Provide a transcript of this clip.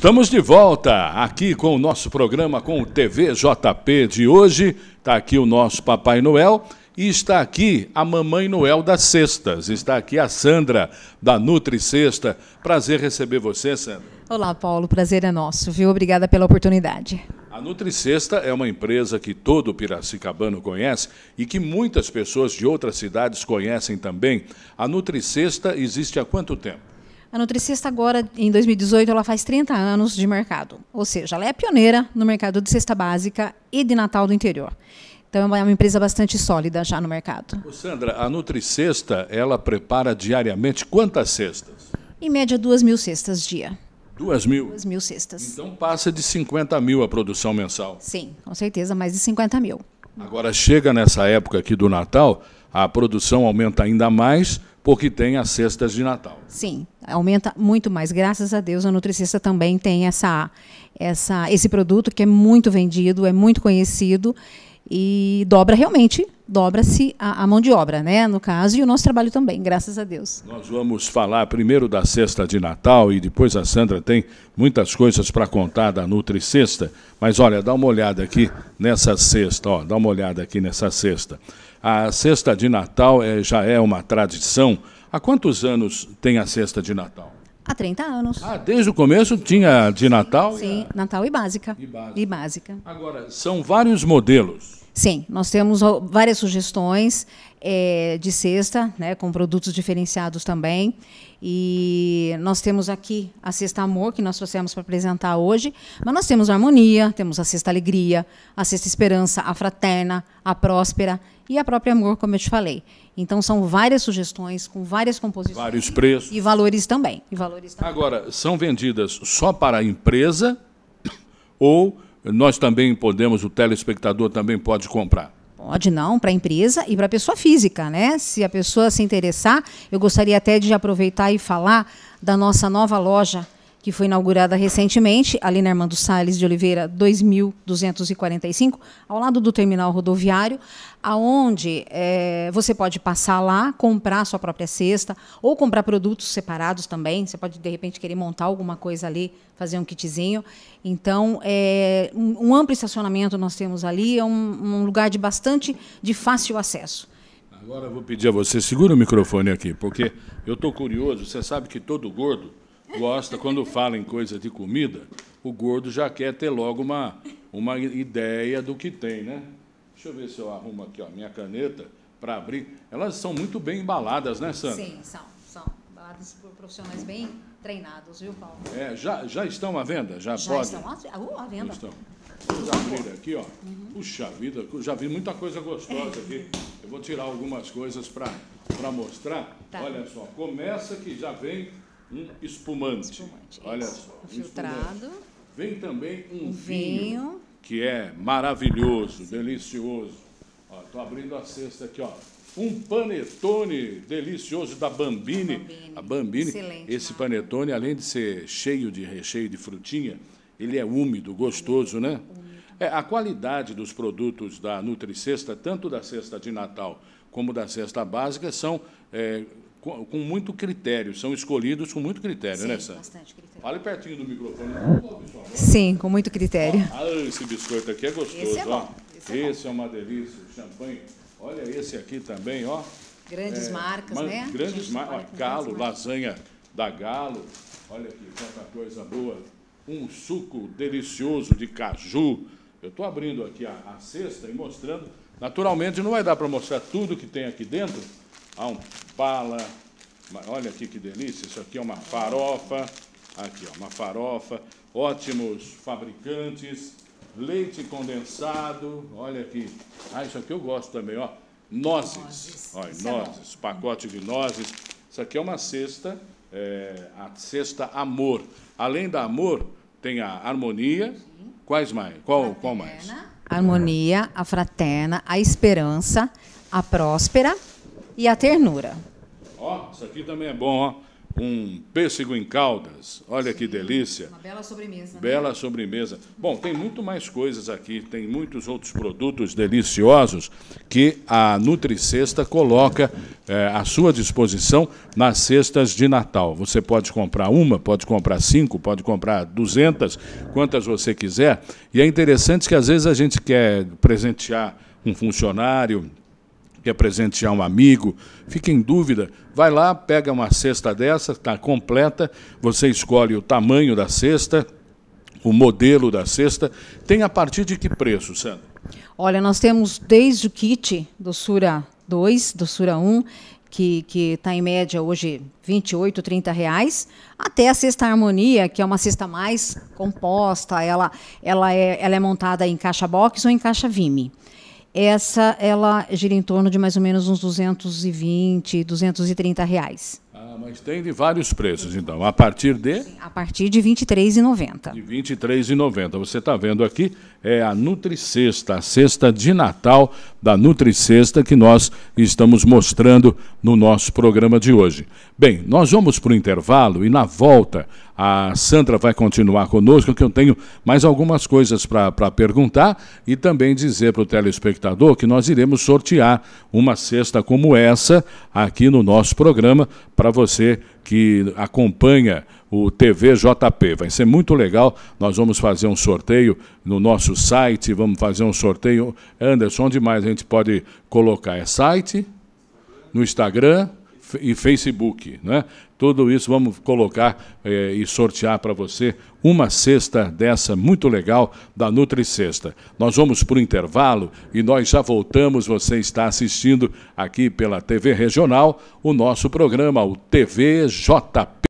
Estamos de volta aqui com o nosso programa com o TV JP de hoje. Está aqui o nosso Papai Noel e está aqui a Mamãe Noel das Cestas. Está aqui a Sandra da Nutri Prazer receber você, Sandra. Olá, Paulo. Prazer é nosso, viu? Obrigada pela oportunidade. A Nutricesta é uma empresa que todo piracicabano conhece e que muitas pessoas de outras cidades conhecem também. A Nutricesta existe há quanto tempo? A Nutricista agora, em 2018, ela faz 30 anos de mercado. Ou seja, ela é pioneira no mercado de cesta básica e de Natal do interior. Então é, é uma empresa bastante sólida já no mercado. Ô Sandra, a Nutricesta, ela prepara diariamente quantas cestas? Em média, duas mil cestas dia. Duas mil? Duas mil cestas. Então passa de 50 mil a produção mensal. Sim, com certeza, mais de 50 mil. Agora chega nessa época aqui do Natal, a produção aumenta ainda mais porque tem as cestas de Natal. Sim, aumenta muito mais. Graças a Deus, a nutricista também tem essa, essa, esse produto que é muito vendido, é muito conhecido e dobra realmente, dobra-se a, a, mão de obra, né? No caso, e o nosso trabalho também, graças a Deus. Nós vamos falar primeiro da cesta de Natal e depois a Sandra tem muitas coisas para contar da Nutricista. mas olha, dá uma olhada aqui nessa cesta, ó, dá uma olhada aqui nessa cesta. A cesta de Natal é, já é uma tradição. Há quantos anos tem a cesta de Natal? Há 30 anos. Ah, desde o começo tinha de Natal? Sim, e a... Natal e básica. E básica. E básica. Agora, são vários modelos. Sim, nós temos várias sugestões é, de cesta, né, com produtos diferenciados também. E nós temos aqui a Cesta Amor, que nós trouxemos para apresentar hoje. Mas nós temos a Harmonia, temos a Cesta Alegria, a Cesta Esperança, a Fraterna, a Próspera e a própria Amor, como eu te falei. Então, são várias sugestões, com várias composições. Vários preços. E valores também. E valores também. Agora, são vendidas só para a empresa ou nós também podemos, o telespectador também pode comprar. Pode não, para a empresa e para a pessoa física, né? Se a pessoa se interessar, eu gostaria até de aproveitar e falar da nossa nova loja que foi inaugurada recentemente, ali na Armando Salles de Oliveira, 2245, ao lado do terminal rodoviário, aonde é, você pode passar lá, comprar sua própria cesta, ou comprar produtos separados também. Você pode, de repente, querer montar alguma coisa ali, fazer um kitzinho. Então, é, um, um amplo estacionamento nós temos ali, é um, um lugar de bastante, de fácil acesso. Agora eu vou pedir a você, segura o microfone aqui, porque eu estou curioso. Você sabe que todo gordo gosta, quando fala em coisa de comida, o gordo já quer ter logo uma, uma ideia do que tem, né? Deixa eu ver se eu arrumo aqui a minha caneta para abrir. Elas são muito bem embaladas, né, Sandra? Sim, são, são. Embaladas por profissionais bem treinados, viu, Paulo? É, já, já estão à venda? Já, já pode? estão uh, à, venda. Estão. Vamos abrir aqui, ó. Uhum. Puxa vida, já vi muita coisa gostosa aqui. Eu vou tirar algumas coisas para mostrar. Tá. Olha só, começa que já vem um espumante. espumante Olha isso. só. Um filtrado. Espumante. Vem também um, um vinho, vinho, que é maravilhoso, delicioso. Estou abrindo a cesta aqui, ó. Um panetone delicioso da Bambini. Bambini. A Bambini. Excelente, Esse panetone, além de ser cheio de recheio de frutinha, ele é úmido, gostoso, é. né? É, a qualidade dos produtos da Nutri Cesta, tanto da cesta de Natal como da cesta básica, são é, com, com muito critério, são escolhidos com muito critério, né, Sim, né, Sandra? bastante critério. Fale pertinho do microfone. Sim, com muito critério. Ah, esse biscoito aqui é gostoso, esse é bom. ó. Esse, é, esse é uma delícia, champanhe. Olha esse aqui também, ó. Grandes é, marcas, uma, né? Grandes marcas. Galo, lasanha da Galo. Olha aqui, quanta coisa boa. Um suco delicioso de caju. Eu estou abrindo aqui a, a cesta e mostrando. Naturalmente, não vai dar para mostrar tudo que tem aqui dentro, há um pala. Olha aqui que delícia, isso aqui é uma farofa. Aqui, ó, uma farofa. Ótimos fabricantes. Leite condensado. Olha aqui. Ah, isso aqui eu gosto também, ó. Nozes. Olha, é nozes. Pacote de nozes. Isso aqui é uma cesta, é, a cesta Amor. Além da Amor, tem a Harmonia. Quais mais? Qual, qual mais? Harmonia, a Fraterna, a Esperança, a Próspera e a ternura. Ó, oh, isso aqui também é bom, ó. Um pêssego em caldas. Olha Sim, que delícia. Uma bela sobremesa. Né? Bela né? sobremesa. Bom, tem muito mais coisas aqui, tem muitos outros produtos deliciosos que a Nutricesta coloca é, à sua disposição nas cestas de Natal. Você pode comprar uma, pode comprar cinco, pode comprar duzentas, quantas você quiser. E é interessante que às vezes a gente quer presentear um funcionário, quer presentear um amigo, fica em dúvida, vai lá, pega uma cesta dessa, está completa, você escolhe o tamanho da cesta, o modelo da cesta. Tem a partir de que preço, Sandra? Olha, nós temos desde o kit do Sura 2, do Sura 1, que está em média hoje 28, 30 reais, até a cesta harmonia, que é uma cesta mais composta, ela, ela, é, ela é montada em caixa box ou em caixa Vime essa ela gira em torno de mais ou menos uns 220, 230 reais. Ah, mas tem de vários preços, então. A partir de? Sim, a partir de R$ 23,90. De R$ 23,90. Você está vendo aqui, é a Nutricesta, a cesta de Natal da NutriCesta que nós estamos mostrando no nosso programa de hoje. Bem, nós vamos para o intervalo e na volta a Sandra vai continuar conosco, que eu tenho mais algumas coisas para perguntar e também dizer para o telespectador que nós iremos sortear uma cesta como essa aqui no nosso programa para você que acompanha o TV JP. Vai ser muito legal. Nós vamos fazer um sorteio no nosso site. Vamos fazer um sorteio. Anderson, onde mais a gente pode colocar? É site? No Instagram? e Facebook. Né? Tudo isso vamos colocar eh, e sortear para você uma cesta dessa muito legal da Nutricesta. Nós vamos para o intervalo e nós já voltamos. Você está assistindo aqui pela TV Regional o nosso programa, o TV JP.